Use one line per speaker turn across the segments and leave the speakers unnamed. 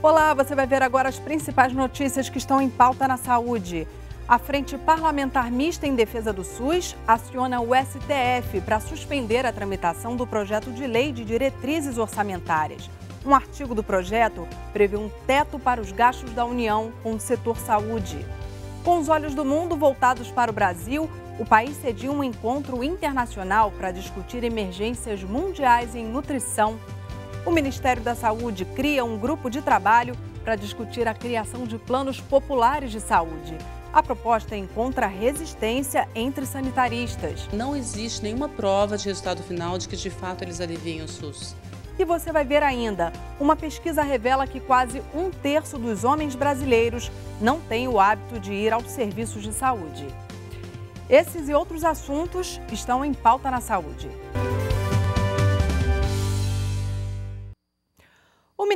Olá, você vai ver agora as principais notícias que estão em pauta na saúde. A Frente Parlamentar Mista em Defesa do SUS aciona o STF para suspender a tramitação do projeto de lei de diretrizes orçamentárias. Um artigo do projeto prevê um teto para os gastos da União com o setor saúde. Com os olhos do mundo voltados para o Brasil, o país cediu um encontro internacional para discutir emergências mundiais em nutrição o Ministério da Saúde cria um grupo de trabalho para discutir a criação de planos populares de saúde. A proposta é encontra resistência entre
sanitaristas. Não existe nenhuma prova de resultado final de que de fato eles aliviem o SUS.
E você vai ver ainda: uma pesquisa revela que quase um terço dos homens brasileiros não tem o hábito de ir aos serviços de saúde. Esses e outros assuntos estão em pauta na saúde.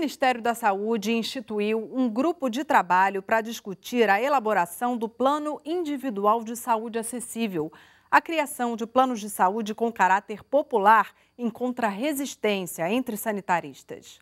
Ministério da Saúde instituiu um grupo de trabalho para discutir a elaboração do Plano Individual de Saúde Acessível. A criação de planos de saúde com caráter popular encontra resistência entre sanitaristas.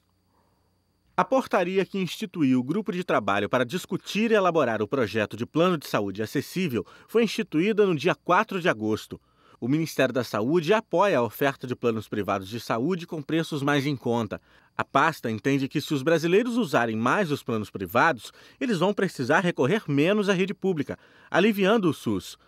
A portaria que instituiu o grupo de trabalho para discutir e elaborar o projeto de plano de saúde acessível foi instituída no dia 4 de agosto o Ministério da Saúde apoia a oferta de planos privados de saúde com preços mais em conta. A pasta entende que, se os brasileiros usarem mais os planos privados, eles vão precisar recorrer menos à rede pública, aliviando o SUS.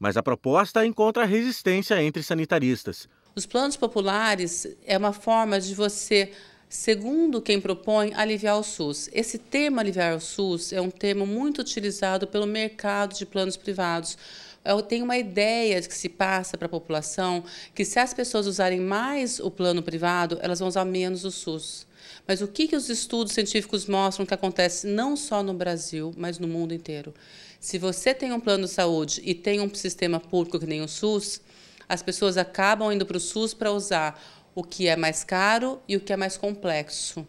Mas a proposta encontra resistência entre sanitaristas.
Os planos populares é uma forma de você segundo quem propõe, aliviar o SUS. Esse tema aliviar o SUS é um termo muito utilizado pelo mercado de planos privados, eu tenho uma ideia que se passa para a população que se as pessoas usarem mais o plano privado, elas vão usar menos o SUS. Mas o que, que os estudos científicos mostram que acontece não só no Brasil, mas no mundo inteiro? Se você tem um plano de saúde e tem um sistema público que nem o SUS, as pessoas acabam indo para o SUS para usar o que é mais caro e o que é mais complexo.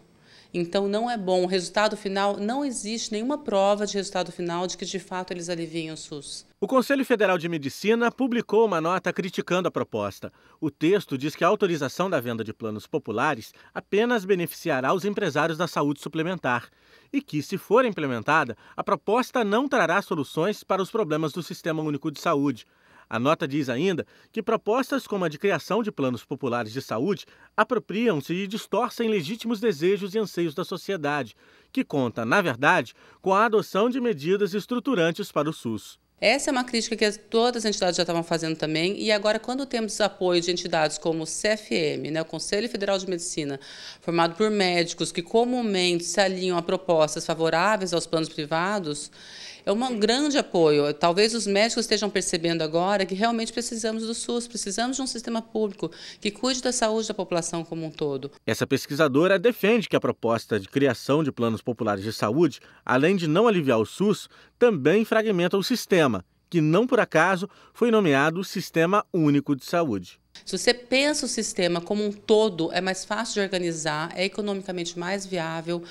Então não é bom. O resultado final, não existe nenhuma prova de resultado final de que de fato eles aliviem o SUS.
O Conselho Federal de Medicina publicou uma nota criticando a proposta. O texto diz que a autorização da venda de planos populares apenas beneficiará os empresários da saúde suplementar e que, se for implementada, a proposta não trará soluções para os problemas do Sistema Único de Saúde a nota diz ainda que propostas como a de criação de planos populares de saúde apropriam-se e distorcem legítimos desejos e anseios da sociedade, que conta, na verdade, com a adoção de medidas estruturantes para o SUS.
Essa é uma crítica que todas as entidades já estavam fazendo também, e agora, quando temos apoio de entidades como o CFM, né, o Conselho Federal de Medicina, formado por médicos que comumente se alinham a propostas favoráveis aos planos privados, é um grande apoio. Talvez os médicos estejam percebendo agora que realmente precisamos do SUS, precisamos de um sistema público que cuide da saúde da população como um todo. Essa
pesquisadora defende que a proposta de criação de planos populares de saúde, além de não aliviar o SUS, também fragmenta o sistema, que não por acaso foi nomeado Sistema Único de Saúde.
Se você pensa o sistema como um todo, é mais fácil de organizar, é economicamente mais viável,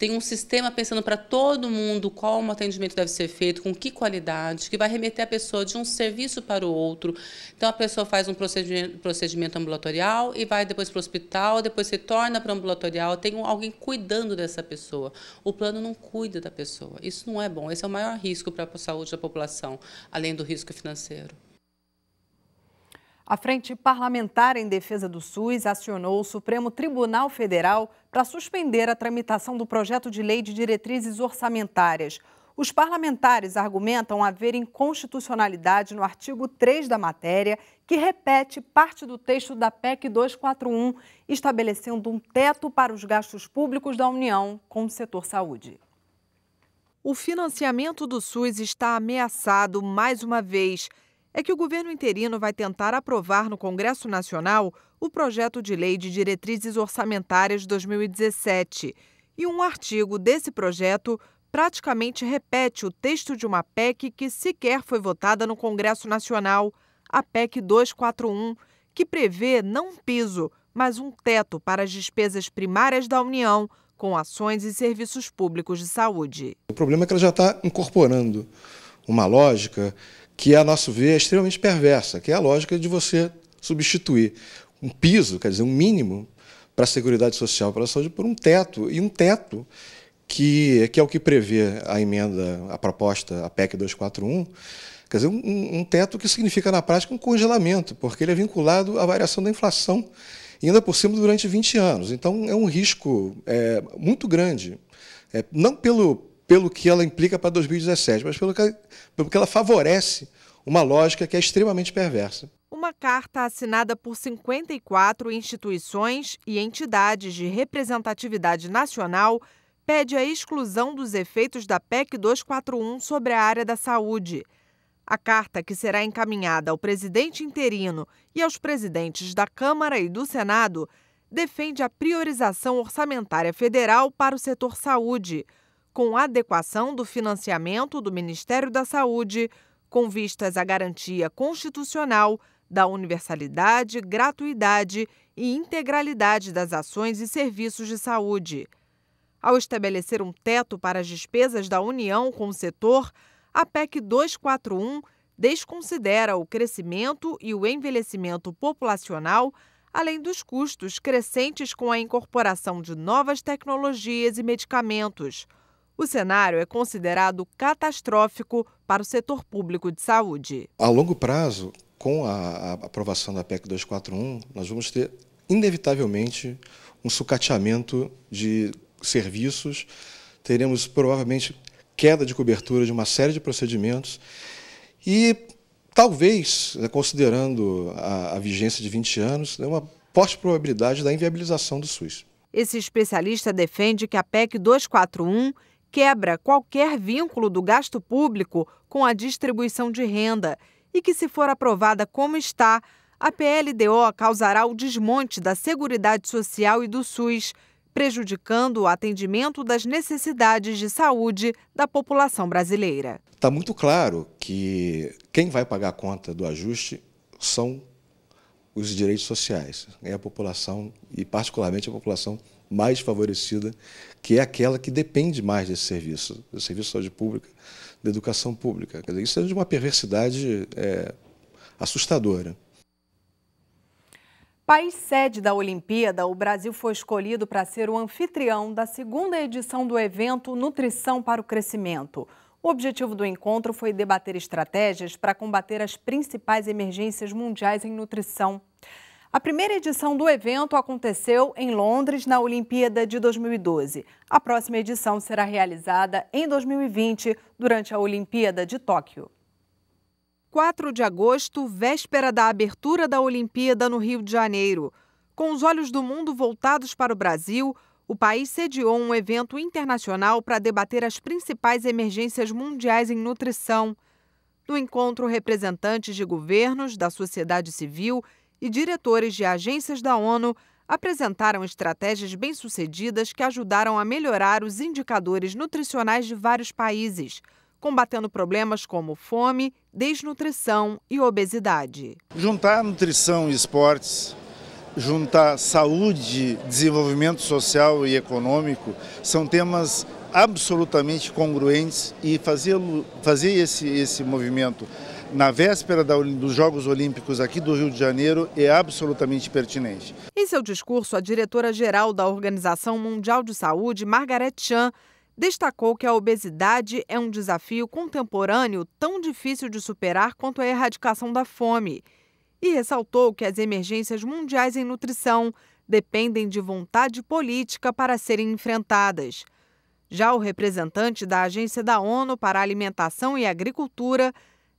tem um sistema pensando para todo mundo qual o atendimento deve ser feito, com que qualidade, que vai remeter a pessoa de um serviço para o outro. Então a pessoa faz um procedimento, procedimento ambulatorial e vai depois para o hospital, depois se torna para o ambulatorial, tem alguém cuidando dessa pessoa. O plano não cuida da pessoa. Isso não é bom. Esse é o maior risco para a saúde da população, além do risco financeiro.
A Frente Parlamentar em Defesa do SUS acionou o Supremo Tribunal Federal para suspender a tramitação do projeto de lei de diretrizes orçamentárias. Os parlamentares argumentam haver inconstitucionalidade no artigo 3 da matéria, que repete parte do texto da PEC 241, estabelecendo um teto para os gastos públicos da União com o setor saúde. O financiamento do SUS está ameaçado mais uma vez é que o governo interino vai tentar aprovar no Congresso Nacional o projeto de lei de diretrizes orçamentárias de 2017. E um artigo desse projeto praticamente repete o texto de uma PEC que sequer foi votada no Congresso Nacional, a PEC 241, que prevê não um piso, mas um teto para as despesas primárias da União com ações e serviços públicos de saúde.
O problema é que ela já está incorporando uma lógica que, a nosso ver, é extremamente perversa, que é a lógica de você substituir um piso, quer dizer, um mínimo para a Seguridade Social, para a saúde, por um teto, e um teto que, que é o que prevê a emenda, a proposta, a PEC 241, quer dizer, um, um teto que significa, na prática, um congelamento, porque ele é vinculado à variação da inflação, e ainda por cima durante 20 anos. Então, é um risco é, muito grande, é, não pelo pelo que ela implica para 2017, mas pelo que, pelo que ela favorece uma lógica que é extremamente perversa.
Uma carta assinada por 54 instituições e entidades de representatividade nacional pede a exclusão dos efeitos da PEC 241 sobre a área da saúde. A carta, que será encaminhada ao presidente interino e aos presidentes da Câmara e do Senado, defende a priorização orçamentária federal para o setor saúde com adequação do financiamento do Ministério da Saúde, com vistas à garantia constitucional da universalidade, gratuidade e integralidade das ações e serviços de saúde. Ao estabelecer um teto para as despesas da União com o setor, a PEC 241 desconsidera o crescimento e o envelhecimento populacional, além dos custos crescentes com a incorporação de novas tecnologias e medicamentos. O cenário é considerado catastrófico para o setor público de saúde.
A longo prazo, com a aprovação da PEC 241, nós vamos ter, inevitavelmente, um sucateamento de serviços, teremos provavelmente queda de cobertura de uma série de procedimentos e talvez, né, considerando a, a vigência de 20 anos, né, uma forte probabilidade da inviabilização do SUS.
Esse especialista defende que a PEC 241 quebra qualquer vínculo do gasto público com a distribuição de renda e que, se for aprovada como está, a PLDO causará o desmonte da Seguridade Social e do SUS, prejudicando o atendimento das necessidades de saúde da população brasileira.
Está muito claro que quem vai pagar a conta do ajuste são os direitos sociais, é a população e, particularmente, a população mais favorecida, que é aquela que depende mais desse serviço, do serviço de saúde pública, da educação pública. Dizer, isso é de uma perversidade é, assustadora.
País sede da Olimpíada, o Brasil foi escolhido para ser o anfitrião da segunda edição do evento Nutrição para o Crescimento. O objetivo do encontro foi debater estratégias para combater as principais emergências mundiais em nutrição a primeira edição do evento aconteceu em Londres, na Olimpíada de 2012. A próxima edição será realizada em 2020, durante a Olimpíada de Tóquio. 4 de agosto, véspera da abertura da Olimpíada no Rio de Janeiro. Com os olhos do mundo voltados para o Brasil, o país sediou um evento internacional para debater as principais emergências mundiais em nutrição. No encontro, representantes de governos, da sociedade civil e diretores de agências da ONU apresentaram estratégias bem-sucedidas que ajudaram a melhorar os indicadores nutricionais de vários países, combatendo problemas como fome, desnutrição e obesidade.
Juntar nutrição e esportes, juntar saúde, desenvolvimento social e econômico são temas absolutamente congruentes e fazer, fazer esse, esse movimento na véspera dos Jogos Olímpicos aqui do Rio de Janeiro é absolutamente pertinente.
Em seu discurso, a diretora-geral da Organização Mundial de Saúde, Margaret Chan, destacou que a obesidade é um desafio contemporâneo tão difícil de superar quanto a erradicação da fome. E ressaltou que as emergências mundiais em nutrição dependem de vontade política para serem enfrentadas. Já o representante da Agência da ONU para Alimentação e Agricultura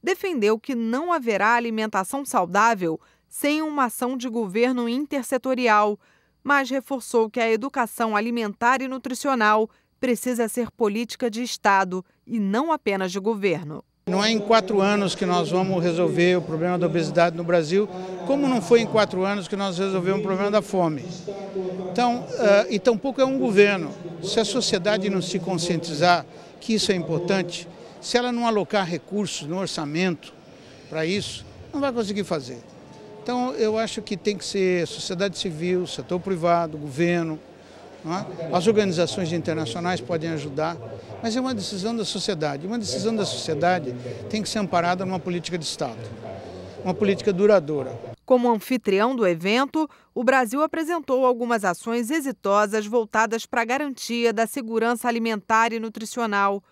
defendeu que não haverá alimentação saudável sem uma ação de governo intersetorial, mas reforçou que a educação alimentar e nutricional precisa ser política de Estado e não apenas de governo.
Não é em quatro anos que nós vamos resolver o problema da obesidade no Brasil, como não foi em quatro anos que nós resolvemos o problema da fome. Então, uh, e tampouco é um governo. Se a sociedade não se conscientizar que isso é importante, se ela não alocar recursos no orçamento para isso, não vai conseguir fazer. Então, eu acho que tem que ser sociedade civil, setor privado, governo, é? as organizações internacionais podem ajudar, mas é uma decisão da sociedade. Uma decisão da sociedade tem que ser amparada numa política de Estado, uma política
duradoura. Como anfitrião do evento, o Brasil apresentou algumas ações exitosas voltadas para a garantia da segurança alimentar e nutricional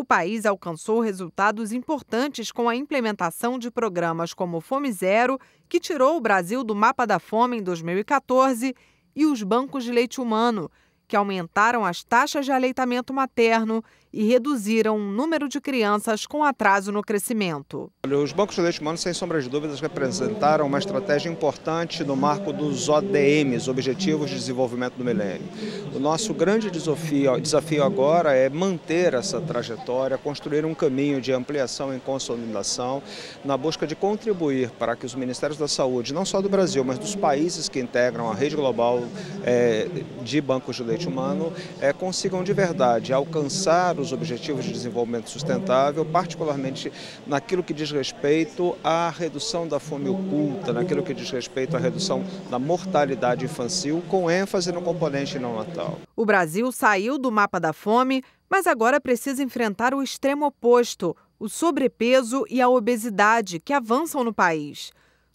o país alcançou resultados importantes com a implementação de programas como Fome Zero, que tirou o Brasil do mapa da fome em 2014, e os bancos de leite humano, que aumentaram as taxas de aleitamento materno e reduziram o número de crianças com atraso no crescimento.
Os bancos de leite humano, sem sombra de dúvidas, representaram uma estratégia importante no marco dos ODMs, Objetivos de Desenvolvimento do Milênio. O nosso grande desafio, desafio agora é manter essa trajetória, construir um caminho de ampliação e consolidação na busca de contribuir para que os Ministérios da Saúde, não só do Brasil, mas dos países que integram a rede global é, de bancos de leite humano, é, consigam de verdade alcançar nos Objetivos de Desenvolvimento Sustentável, particularmente naquilo que diz respeito à redução da fome oculta, naquilo que diz respeito à redução da mortalidade infantil, com ênfase no componente
não natal.
O Brasil saiu do mapa da fome, mas agora precisa enfrentar o extremo oposto, o sobrepeso e a obesidade que avançam no país.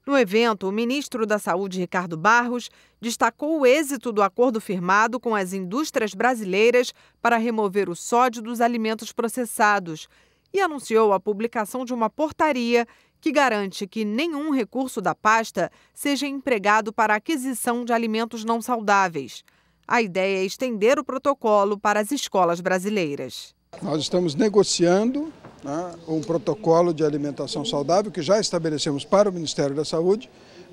No evento, o ministro da Saúde, Ricardo Barros, destacou o êxito do acordo firmado com as indústrias brasileiras para remover o sódio dos alimentos processados e anunciou a publicação de uma portaria que garante que nenhum recurso da pasta seja empregado para a aquisição de alimentos não saudáveis. A ideia é estender o protocolo para as escolas brasileiras.
Nós estamos negociando né, um protocolo de alimentação saudável que já estabelecemos para o Ministério da Saúde,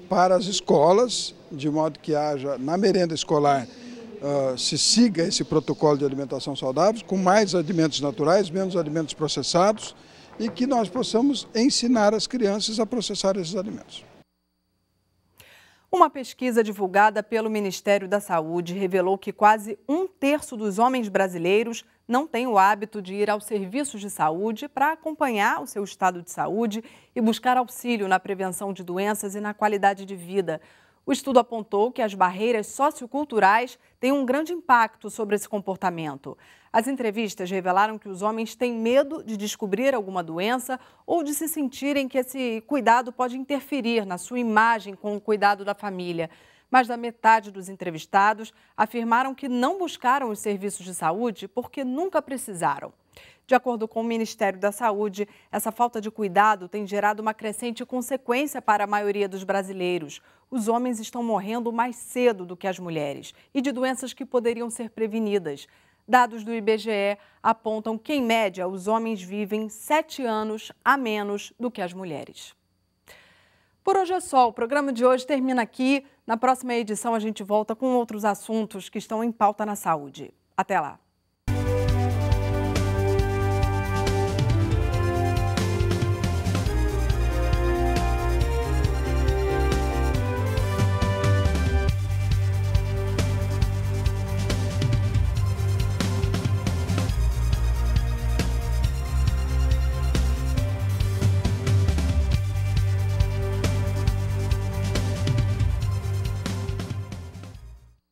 para as escolas, de modo que haja na merenda escolar Uh, se siga esse protocolo de alimentação saudável, com mais alimentos naturais, menos alimentos processados, e que nós possamos ensinar as crianças a processar esses alimentos.
Uma pesquisa divulgada pelo Ministério da Saúde revelou que quase um terço dos homens brasileiros não tem o hábito de ir aos serviços de saúde para acompanhar o seu estado de saúde e buscar auxílio na prevenção de doenças e na qualidade de vida. O estudo apontou que as barreiras socioculturais têm um grande impacto sobre esse comportamento. As entrevistas revelaram que os homens têm medo de descobrir alguma doença ou de se sentirem que esse cuidado pode interferir na sua imagem com o cuidado da família. Mais da metade dos entrevistados afirmaram que não buscaram os serviços de saúde porque nunca precisaram. De acordo com o Ministério da Saúde, essa falta de cuidado tem gerado uma crescente consequência para a maioria dos brasileiros. Os homens estão morrendo mais cedo do que as mulheres e de doenças que poderiam ser prevenidas. Dados do IBGE apontam que, em média, os homens vivem sete anos a menos do que as mulheres. Por hoje é só. O programa de hoje termina aqui. Na próxima edição, a gente volta com outros assuntos que estão em pauta na saúde. Até lá!